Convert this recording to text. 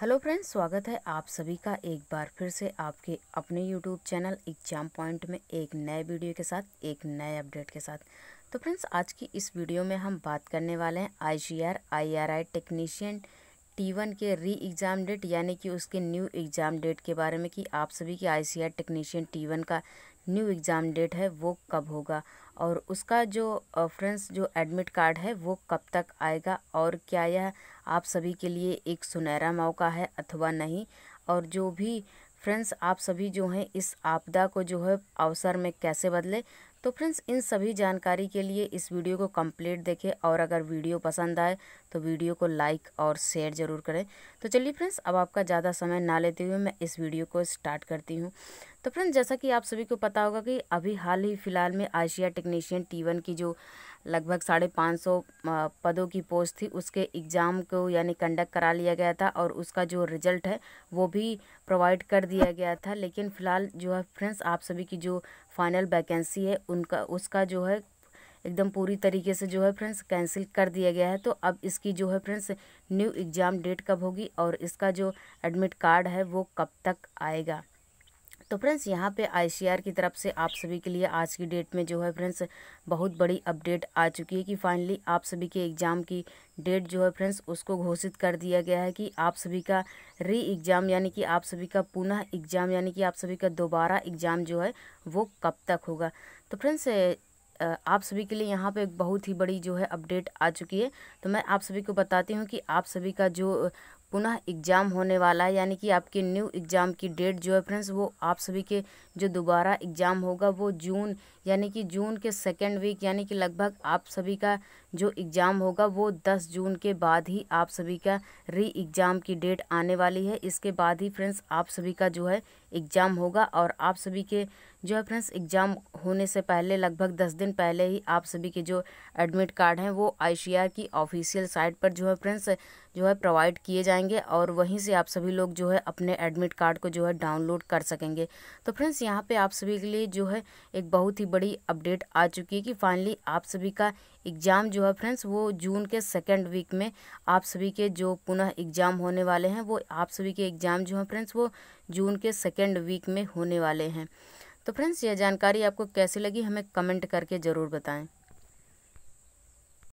hello friends स्वागत है आप सभी का एक बार फिर से आपके अपने यूट्यूब चैनल एग्जाम पॉइंट में एक नए वीडियो के साथ एक नए अपडेट के साथ तो फ्रेंड्स आज की इस वीडियो में हम बात करने वाले हैं I C R I R I technician T one के री एग्ज़ाम डेट यानी कि उसके न्यू एग्ज़ाम डेट के बारे में कि आप सभी के I C R technician T one का न्यू एग्ज़ाम डेट है वो कब होगा और उसका जो फ्रेंड्स जो एडमिट कार्ड है वो कब तक आएगा और क्या यह आप सभी के लिए एक सुनहरा मौका है अथवा नहीं और जो भी फ्रेंड्स आप सभी जो हैं इस आपदा को जो है अवसर में कैसे बदले तो फ्रेंड्स इन सभी जानकारी के लिए इस वीडियो को कंप्लीट देखें और अगर वीडियो पसंद आए तो वीडियो को लाइक और शेयर ज़रूर करें तो चलिए फ्रेंड्स अब आपका ज़्यादा समय ना लेते हुए मैं इस वीडियो को स्टार्ट करती हूँ तो फ्रेंड्स जैसा कि आप सभी को पता होगा कि अभी हाल ही फ़िलहाल में आशिया टेक्नीशियन टी की जो लगभग साढ़े पाँच सौ पदों की पोस्ट थी उसके एग्ज़ाम को यानी कंडक्ट करा लिया गया था और उसका जो रिज़ल्ट है वो भी प्रोवाइड कर दिया गया था लेकिन फ़िलहाल जो है फ्रेंड्स आप सभी की जो फाइनल वैकेंसी है उनका उसका जो है एकदम पूरी तरीके से जो है फ्रेंड्स कैंसिल कर दिया गया है तो अब इसकी जो है फ्रेंड्स न्यू एग्ज़ाम डेट कब होगी और इसका जो एडमिट कार्ड है वो कब तक आएगा तो फ्रेंड्स यहाँ पे आई की तरफ से आप सभी के लिए आज की डेट में जो है फ्रेंड्स बहुत बड़ी अपडेट आ चुकी है कि फाइनली आप सभी के एग्ज़ाम की डेट जो है फ्रेंड्स उसको घोषित कर दिया गया है कि आप सभी का री एग्ज़ाम यानी कि आप सभी का पुनः एग्ज़ाम यानी कि आप सभी का दोबारा एग्ज़ाम जो है वो कब तक होगा तो फ्रेंड्स आप सभी के लिए यहाँ पे बहुत ही बड़ी जो है अपडेट आ चुकी है तो मैं आप सभी को बताती हूँ कि आप सभी का जो पुनः एग्ज़ाम होने वाला है यानी कि आपके न्यू एग्ज़ाम की डेट जो है फ्रेंड्स वो आप सभी के जो दोबारा एग्ज़ाम होगा वो जून यानी कि जून के सेकेंड वीक यानी कि लगभग आप सभी का जो एग्ज़ाम होगा वो दस जून के बाद ही आप सभी का री एग्ज़ाम की डेट आने वाली है इसके बाद ही फ्रेंड्स आप सभी का जो है एग्ज़ाम होगा और आप सभी के जो है फ्रेंड्स एग्ज़ाम होने से पहले लगभग दस दिन पहले ही आप सभी के जो एडमिट कार्ड हैं वो आई की ऑफिशियल साइट पर जो है फ्रेंड्स जो है प्रोवाइड किए जाएंगे और वहीं से आप सभी लोग जो है अपने एडमिट कार्ड को जो है डाउनलोड कर सकेंगे तो फ्रेंड्स यहाँ पे आप सभी के लिए जो है एक बहुत ही बड़ी अपडेट आ चुकी है कि फाइनली आप सभी का एग्ज़ाम जो है फ्रेंड्स वो जून के सेकेंड वीक में आप सभी के जो पुनः एग्ज़ाम होने वाले हैं वो आप सभी के एग्ज़ाम जो है फ्रेंड्स वो जून के सेकेंड वीक में होने वाले हैं तो फ्रेंड्स यह जानकारी आपको कैसी लगी हमें कमेंट करके ज़रूर बताएं